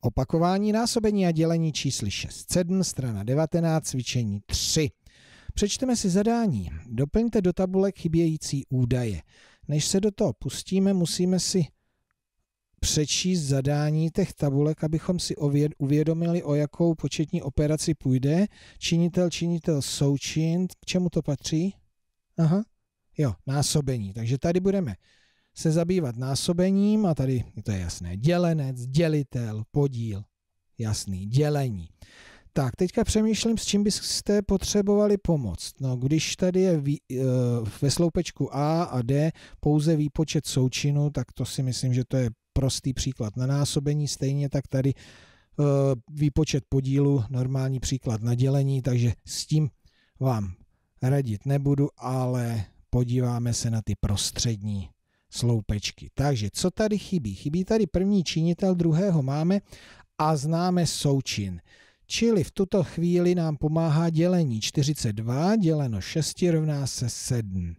Opakování násobení a dělení čísly 6, 7, strana 19, cvičení 3. Přečteme si zadání. Doplňte do tabulek chybějící údaje. Než se do toho pustíme, musíme si přečíst zadání těch tabulek, abychom si uvědomili, o jakou početní operaci půjde. Činitel, činitel, součin, k čemu to patří? Aha, jo, násobení. Takže tady budeme se zabývat násobením a tady to je jasné dělenec, dělitel, podíl, jasný, dělení. Tak, teďka přemýšlím, s čím byste potřebovali pomoc. No, když tady je vý, e, ve sloupečku A a D pouze výpočet součinu, tak to si myslím, že to je prostý příklad na násobení, stejně tak tady e, výpočet podílu, normální příklad na dělení, takže s tím vám radit nebudu, ale podíváme se na ty prostřední sloupečky. Takže co tady chybí? Chybí tady první činitel, druhého máme a známe součin. Čili v tuto chvíli nám pomáhá dělení 42 děleno 6 rovná se 7.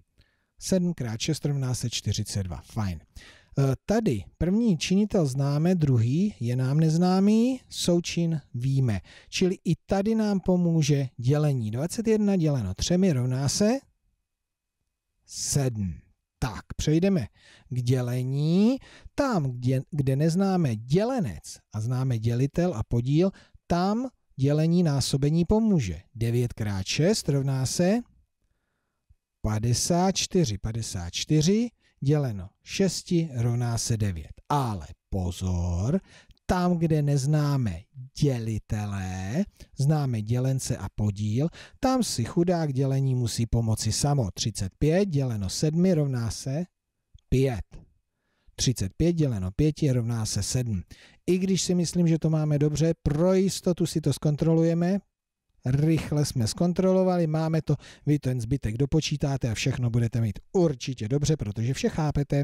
7 x 6 rovná se 42. Fajn. E, tady první činitel známe, druhý je nám neznámý, součin víme. Čili i tady nám pomůže dělení. 21 děleno 3 rovná se 7. Tak, přejdeme k dělení. Tam, kde, kde neznáme dělenec a známe dělitel a podíl, tam dělení násobení pomůže. 9 x 6 rovná se 54. 54 děleno 6 rovná se 9. Ale pozor, tam, kde neznáme dělitelé, známe dělence a podíl, tam si chudák dělení musí pomoci samo. 35 děleno 7 rovná se 5. 35 děleno 5 rovná se 7. I když si myslím, že to máme dobře, pro jistotu si to zkontrolujeme. Rychle jsme zkontrolovali, máme to, vy ten zbytek dopočítáte a všechno budete mít určitě dobře, protože vše chápete.